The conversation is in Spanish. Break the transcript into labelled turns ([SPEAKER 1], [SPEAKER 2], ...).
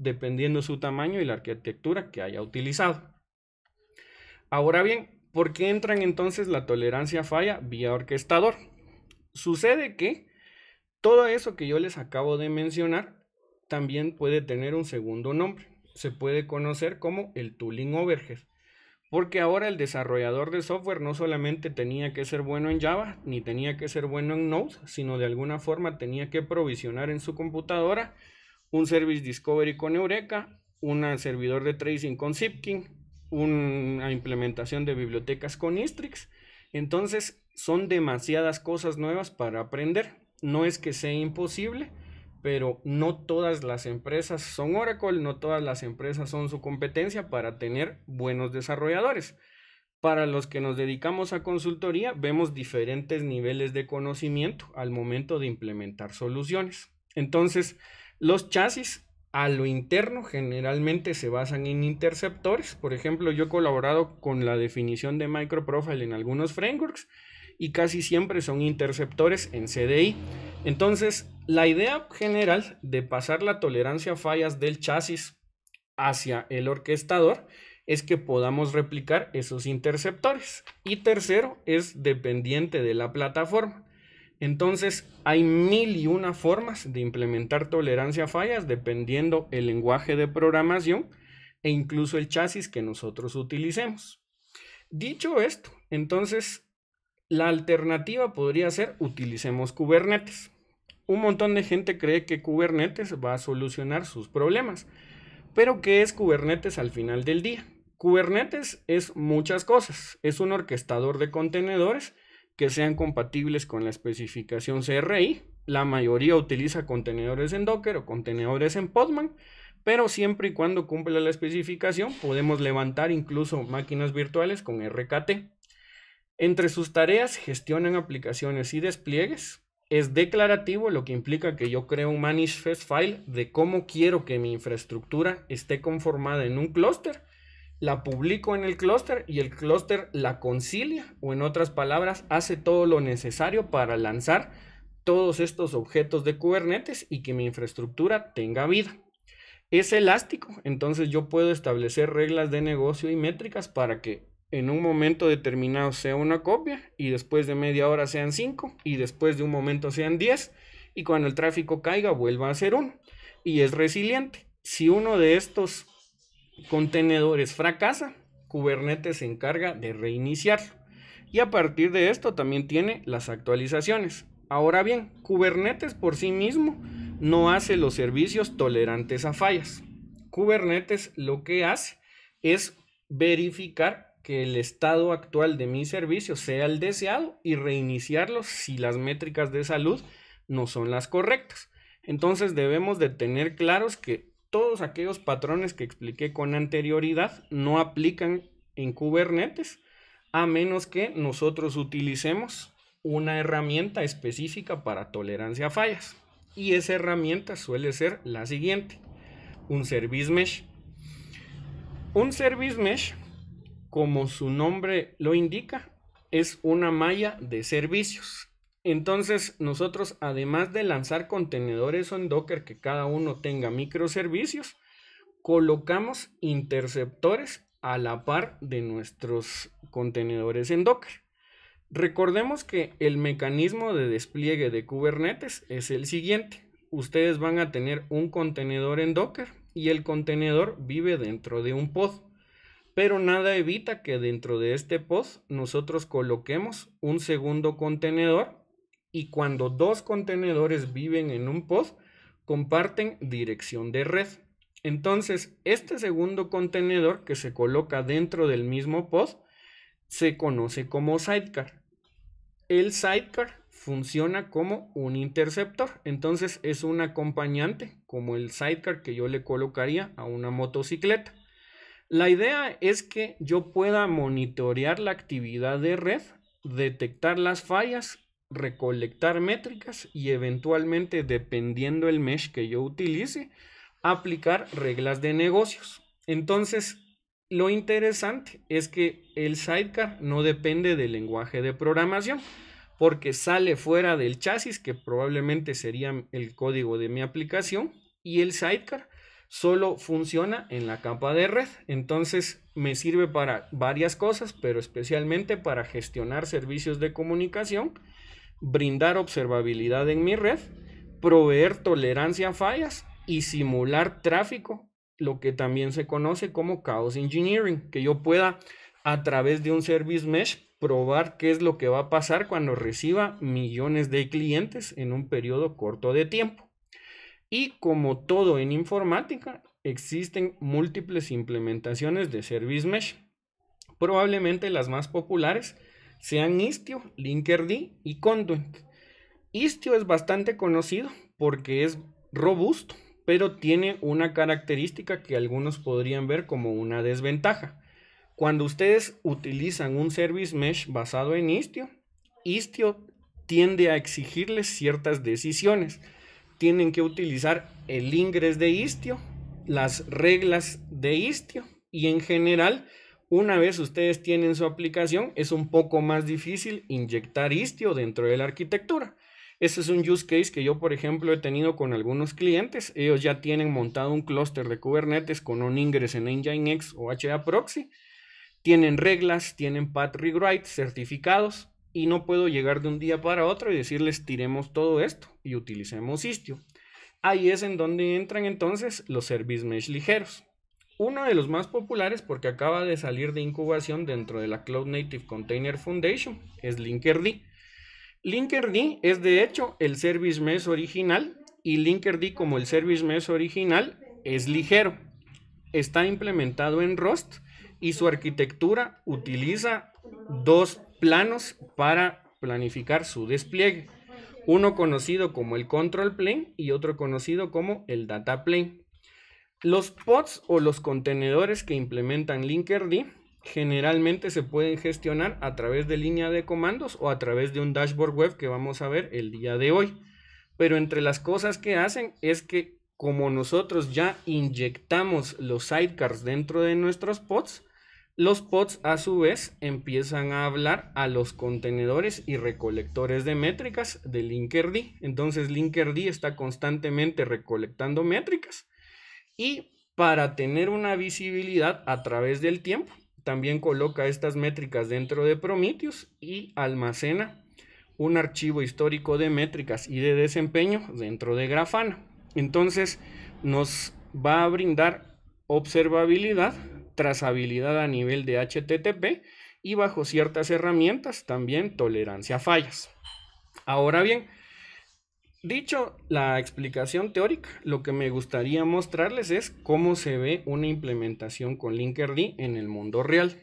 [SPEAKER 1] dependiendo su tamaño y la arquitectura que haya utilizado. Ahora bien, ¿por qué entran entonces la tolerancia falla vía orquestador? Sucede que todo eso que yo les acabo de mencionar también puede tener un segundo nombre. Se puede conocer como el tooling overhead. Porque ahora el desarrollador de software no solamente tenía que ser bueno en Java, ni tenía que ser bueno en Node, sino de alguna forma tenía que provisionar en su computadora un Service Discovery con Eureka, un servidor de tracing con Zipkin, una implementación de bibliotecas con Istrix. Entonces, son demasiadas cosas nuevas para aprender. No es que sea imposible, pero no todas las empresas son Oracle, no todas las empresas son su competencia para tener buenos desarrolladores. Para los que nos dedicamos a consultoría, vemos diferentes niveles de conocimiento al momento de implementar soluciones. Entonces, los chasis a lo interno generalmente se basan en interceptores. Por ejemplo, yo he colaborado con la definición de microprofile en algunos frameworks y casi siempre son interceptores en CDI. Entonces, la idea general de pasar la tolerancia a fallas del chasis hacia el orquestador es que podamos replicar esos interceptores. Y tercero, es dependiente de la plataforma. Entonces, hay mil y una formas de implementar tolerancia a fallas dependiendo el lenguaje de programación e incluso el chasis que nosotros utilicemos. Dicho esto, entonces la alternativa podría ser utilicemos Kubernetes. Un montón de gente cree que Kubernetes va a solucionar sus problemas, pero ¿qué es Kubernetes al final del día? Kubernetes es muchas cosas. Es un orquestador de contenedores que sean compatibles con la especificación CRI. La mayoría utiliza contenedores en Docker o contenedores en Podman, pero siempre y cuando cumpla la especificación podemos levantar incluso máquinas virtuales con RKT. Entre sus tareas gestionan aplicaciones y despliegues. Es declarativo, lo que implica que yo creo un manifest file de cómo quiero que mi infraestructura esté conformada en un clúster la publico en el clúster y el clúster la concilia o en otras palabras hace todo lo necesario para lanzar todos estos objetos de Kubernetes y que mi infraestructura tenga vida. Es elástico, entonces yo puedo establecer reglas de negocio y métricas para que en un momento determinado sea una copia y después de media hora sean cinco y después de un momento sean 10 y cuando el tráfico caiga vuelva a ser uno y es resiliente. Si uno de estos contenedores fracasa, Kubernetes se encarga de reiniciarlo. Y a partir de esto también tiene las actualizaciones. Ahora bien, Kubernetes por sí mismo no hace los servicios tolerantes a fallas. Kubernetes lo que hace es verificar que el estado actual de mi servicio sea el deseado y reiniciarlo si las métricas de salud no son las correctas. Entonces debemos de tener claros que todos aquellos patrones que expliqué con anterioridad no aplican en Kubernetes, a menos que nosotros utilicemos una herramienta específica para tolerancia a fallas. Y esa herramienta suele ser la siguiente, un Service Mesh. Un Service Mesh, como su nombre lo indica, es una malla de servicios entonces, nosotros, además de lanzar contenedores en Docker que cada uno tenga microservicios, colocamos interceptores a la par de nuestros contenedores en Docker. Recordemos que el mecanismo de despliegue de Kubernetes es el siguiente. Ustedes van a tener un contenedor en Docker y el contenedor vive dentro de un pod. Pero nada evita que dentro de este pod nosotros coloquemos un segundo contenedor y cuando dos contenedores viven en un pod, comparten dirección de red. Entonces, este segundo contenedor que se coloca dentro del mismo pod se conoce como sidecar. El sidecar funciona como un interceptor, entonces es un acompañante, como el sidecar que yo le colocaría a una motocicleta. La idea es que yo pueda monitorear la actividad de red, detectar las fallas recolectar métricas y eventualmente, dependiendo el mesh que yo utilice, aplicar reglas de negocios. Entonces, lo interesante es que el sidecar no depende del lenguaje de programación porque sale fuera del chasis, que probablemente sería el código de mi aplicación, y el sidecar solo funciona en la capa de red. Entonces me sirve para varias cosas, pero especialmente para gestionar servicios de comunicación brindar observabilidad en mi red, proveer tolerancia a fallas y simular tráfico, lo que también se conoce como Chaos Engineering, que yo pueda a través de un Service Mesh probar qué es lo que va a pasar cuando reciba millones de clientes en un periodo corto de tiempo. Y como todo en informática, existen múltiples implementaciones de Service Mesh. Probablemente las más populares sean Istio, Linkerd y Conduent. Istio es bastante conocido porque es robusto, pero tiene una característica que algunos podrían ver como una desventaja. Cuando ustedes utilizan un service mesh basado en Istio, Istio tiende a exigirles ciertas decisiones. Tienen que utilizar el ingreso de Istio, las reglas de Istio y en general una vez ustedes tienen su aplicación, es un poco más difícil inyectar Istio dentro de la arquitectura. Ese es un use case que yo, por ejemplo, he tenido con algunos clientes. Ellos ya tienen montado un clúster de Kubernetes con un ingress en Nginx o HA Proxy. Tienen reglas, tienen path rewrite, certificados, y no puedo llegar de un día para otro y decirles tiremos todo esto y utilicemos Istio. Ahí es en donde entran entonces los service mesh ligeros uno de los más populares porque acaba de salir de incubación dentro de la Cloud Native Container Foundation es Linkerd. Linkerd es de hecho el Service Mesh original y Linkerd como el Service Mesh original es ligero. Está implementado en Rust y su arquitectura utiliza dos planos para planificar su despliegue. Uno conocido como el Control Plane y otro conocido como el Data Plane. Los pods o los contenedores que implementan Linkerd generalmente se pueden gestionar a través de línea de comandos o a través de un dashboard web que vamos a ver el día de hoy. Pero entre las cosas que hacen es que como nosotros ya inyectamos los sidecars dentro de nuestros pods, los pods a su vez empiezan a hablar a los contenedores y recolectores de métricas de Linkerd. Entonces Linkerd está constantemente recolectando métricas y para tener una visibilidad a través del tiempo. También coloca estas métricas dentro de Prometheus y almacena un archivo histórico de métricas y de desempeño dentro de Grafana. Entonces nos va a brindar observabilidad, trazabilidad a nivel de HTTP y bajo ciertas herramientas también tolerancia a fallas. Ahora bien, Dicho la explicación teórica, lo que me gustaría mostrarles es cómo se ve una implementación con Linkerd en el mundo real.